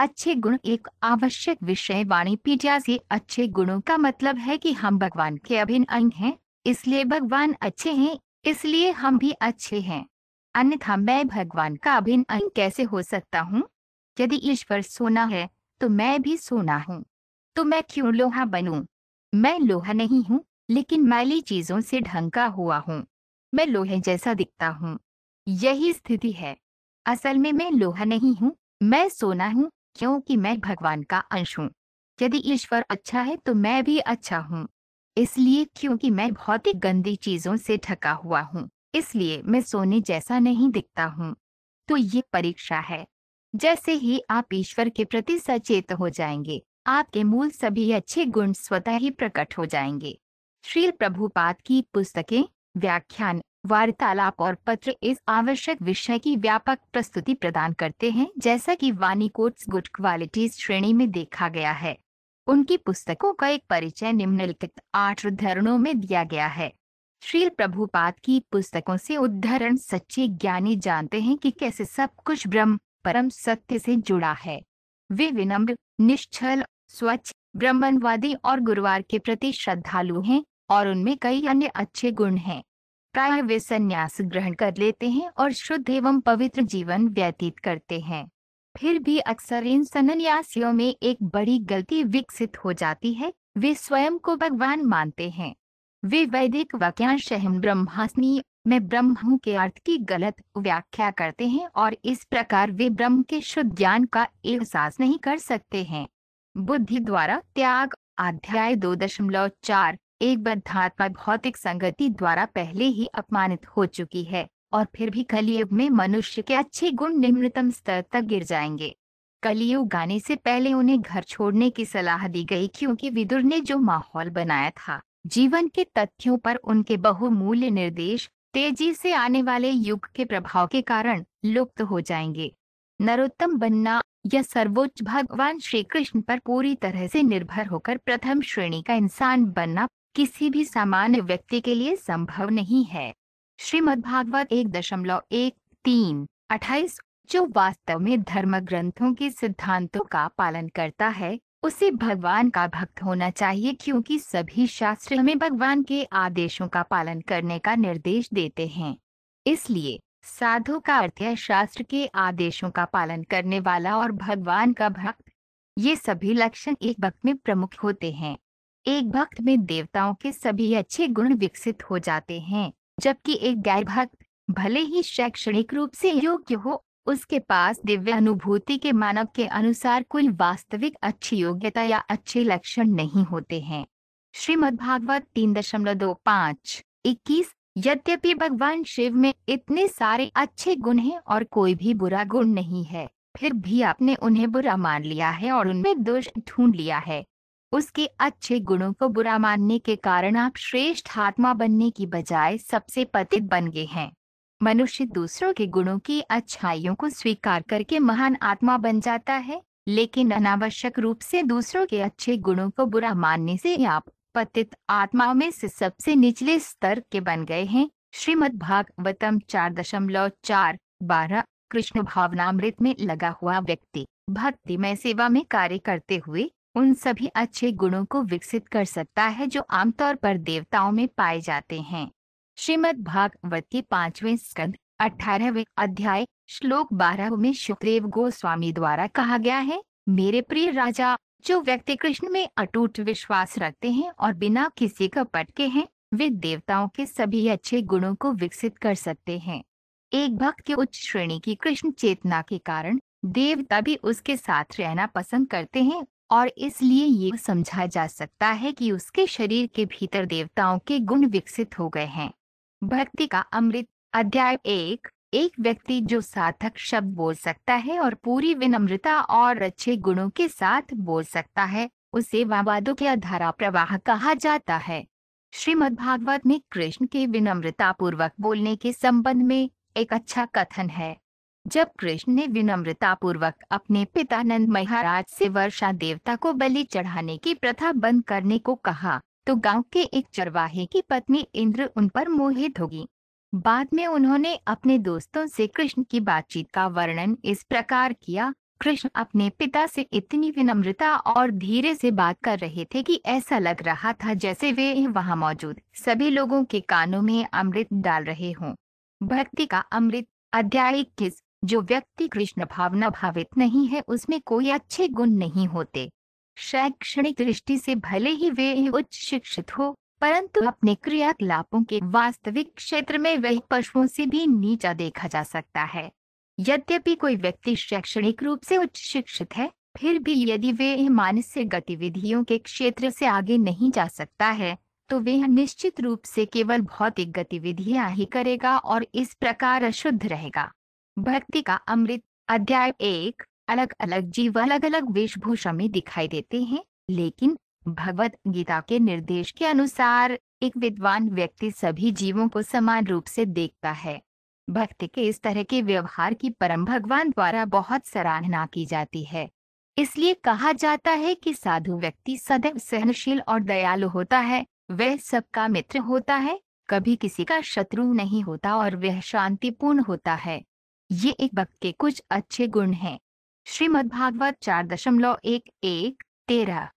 अच्छे गुण एक आवश्यक विषय वाणी पीटिया से अच्छे गुणों का मतलब है कि हम भगवान के अभिन्न अंग हैं इसलिए भगवान अच्छे हैं इसलिए हम भी अच्छे हैं अन्यथा मैं भगवान का अभिन्न अंग कैसे हो सकता हूँ यदि ईश्वर सोना है तो मैं भी सोना हूँ तो मैं क्यों लोहा बनू मैं लोहा नहीं हूँ लेकिन मैली चीजों से ढंका हुआ हूँ मैं लोहे जैसा दिखता हूँ यही स्थिति है असल में मैं लोहा नहीं हूँ मैं सोना हूँ क्योंकि मैं भगवान का अंश हूँ यदि ईश्वर अच्छा है तो मैं भी अच्छा हूँ इसलिए क्योंकि मैं भौतिक गंदी चीजों से ढका हुआ हूँ इसलिए मैं सोने जैसा नहीं दिखता हूँ तो ये परीक्षा है जैसे ही आप ईश्वर के प्रति सचेत हो जाएंगे आपके मूल सभी अच्छे गुण स्वतः ही प्रकट हो जाएंगे श्री प्रभुपाद की पुस्तकें व्याख्यान वार्तालाप और पत्र इस आवश्यक विषय की व्यापक प्रस्तुति प्रदान करते हैं जैसा कि वानी कोट्स गुड क्वालिटीज श्रेणी में देखा गया है उनकी पुस्तकों का एक परिचय निम्नलिखित आठ उद्धरणों में दिया गया है श्रील प्रभुपाद की पुस्तकों से उद्धरण सच्चे ज्ञानी जानते हैं कि कैसे सब कुछ ब्रह्म परम सत्य से जुड़ा है वे विनम्र निश्चल स्वच्छ ब्रह्मवादी और गुरुवार के प्रति श्रद्धालु हैं और उनमें कई अन्य अच्छे गुण हैं प्राय वे संन्यास ग्रहण कर लेते हैं और शुद्ध एवं पवित्र जीवन व्यतीत करते हैं फिर भी अक्सर इन सन्यासियों में एक बड़ी गलती विकसित हो जाती है वे स्वयं को भगवान मानते हैं वे वैदिक वाक्यांश हम ब्रह्मास्मि में ब्रह्म के अर्थ की गलत व्याख्या करते हैं और इस प्रकार वे ब्रह्म के शुद्ध ज्ञान का एहसास नहीं कर सकते हैं बुद्धि द्वारा त्याग अध्याय दो दशमलव चार एक बद्धात्मा भौतिक संगति द्वारा पहले ही अपमानित हो चुकी है और फिर भी कलियुग में मनुष्य के अच्छे गुण निम्नतम स्तर तक गिर जाएंगे कलियुग आने से पहले उन्हें घर छोड़ने की सलाह दी गई क्योंकि विदुर ने जो माहौल बनाया था जीवन के तथ्यों पर उनके बहुमूल्य निर्देश तेजी से आने वाले युग के प्रभाव के कारण लुप्त हो जाएंगे नरोत्तम बनना या सर्वोच्च भगवान श्री कृष्ण पर पूरी तरह से निर्भर होकर प्रथम श्रेणी का इंसान बनना किसी भी सामान्य व्यक्ति के लिए संभव नहीं है भागवत एक दशमलव एक तीन अट्ठाईस जो वास्तव में धर्म ग्रंथों के सिद्धांतों का पालन करता है उसे भगवान का भक्त होना चाहिए क्योंकि सभी शास्त्र हमें भगवान के आदेशों का पालन करने का निर्देश देते हैं इसलिए साधु का अर्थ है शास्त्र के आदेशों का पालन करने वाला और भगवान का भक्त ये सभी लक्षण एक भक्त में प्रमुख होते हैं एक भक्त में देवताओं के सभी अच्छे गुण विकसित हो जाते हैं जबकि एक गैर भक्त भले ही शैक्षणिक रूप से योग्य हो उसके पास दिव्य अनुभूति के मानव के अनुसार कोई वास्तविक अच्छी योग्यता या अच्छे लक्षण नहीं होते हैं श्रीमद भागवत तीन दशमलव दो पाँच इक्कीस यद्यपि भगवान शिव में इतने सारे अच्छे गुण हैं और कोई भी बुरा गुण नहीं है फिर भी आपने उन्हें बुरा मान लिया है और उनमें दोष ढूंढ लिया है उसके अच्छे गुणों को बुरा मानने के कारण आप श्रेष्ठ आत्मा बनने की बजाय सबसे पतित बन गए हैं मनुष्य दूसरों के गुणों की अच्छाइयों को स्वीकार करके महान आत्मा बन जाता है लेकिन अनावश्यक रूप से दूसरों के अच्छे गुणों को बुरा मानने से आप पतित आत्माओं में से सबसे निचले स्तर के बन गए हैं श्रीमद भागवतम चार दशमलव चार बारह कृष्ण भावनामृत में लगा हुआ व्यक्ति भक्ति में सेवा में कार्य करते हुए उन सभी अच्छे गुणों को विकसित कर सकता है जो आमतौर पर देवताओं में पाए जाते हैं श्रीमद् भागवत के पांचवें स्कंद अठारहवें अध्याय श्लोक बारह में सुखदेव गोस्वामी द्वारा कहा गया है मेरे प्रिय राजा जो व्यक्ति कृष्ण में अटूट विश्वास रखते हैं और बिना किसी कपट के हैं वे देवताओं के सभी अच्छे गुणों को विकसित कर सकते हैं एक भक्त के उच्च श्रेणी की कृष्ण चेतना के कारण देवता भी उसके साथ रहना पसंद करते हैं और इसलिए ये समझा जा सकता है कि उसके शरीर के भीतर देवताओं के गुण विकसित हो गए हैं भक्ति का अमृत अध्याय एक एक व्यक्ति जो सार्थक शब्द बोल सकता है और पूरी विनम्रता और अच्छे गुणों के साथ बोल सकता है उसे वादों के धारा प्रवाह कहा जाता है श्रीमद् भागवत में कृष्ण के विनम्रता पूर्वक बोलने के संबंध में एक अच्छा कथन है जब कृष्ण ने विनम्रता पूर्वक अपने पिता नंद महाराज से वर्षा देवता को बलि चढ़ाने की प्रथा बंद करने को कहा तो गांव के एक चरवाहे की पत्नी इंद्र उन पर मोहित होगी बाद में उन्होंने अपने दोस्तों से कृष्ण की बातचीत का वर्णन इस प्रकार किया कृष्ण अपने पिता से इतनी विनम्रता और धीरे से बात कर रहे थे कि ऐसा लग रहा था जैसे वे वहां मौजूद सभी लोगों के कानों में अमृत डाल रहे हों भक्ति का अमृत अध्याय इक्कीस जो व्यक्ति कृष्ण भावना भावित नहीं है उसमें कोई अच्छे गुण नहीं होते शैक्षणिक दृष्टि से भले ही वे उच्च शिक्षित हो परंतु अपने क्रियाकलापों के वास्तविक क्षेत्र में वह पशुओं से भी नीचा देखा जा सकता है यद्यपि कोई व्यक्ति शैक्षणिक रूप से उच्च शिक्षित है फिर भी यदि वे मानसिक गतिविधियों के क्षेत्र से आगे नहीं जा सकता है तो वे निश्चित रूप से केवल भौतिक गतिविधियां ही करेगा और इस प्रकार अशुद्ध रहेगा भक्ति का अमृत अध्याय एक अलग अलग जीव अलग अलग वेशभूषा में दिखाई देते हैं लेकिन भगवत गीता के निर्देश के अनुसार एक विद्वान व्यक्ति सभी जीवों को समान रूप से देखता है भक्ति के इस तरह के व्यवहार की परम भगवान द्वारा बहुत सराहना की जाती है इसलिए कहा जाता है कि साधु व्यक्ति सदैव सहनशील और दयालु होता है वह सबका मित्र होता है कभी किसी का शत्रु नहीं होता और वह शांतिपूर्ण होता है ये एक वक्त के कुछ अच्छे गुण हैं भागवत चार दशमलव एक एक तेरह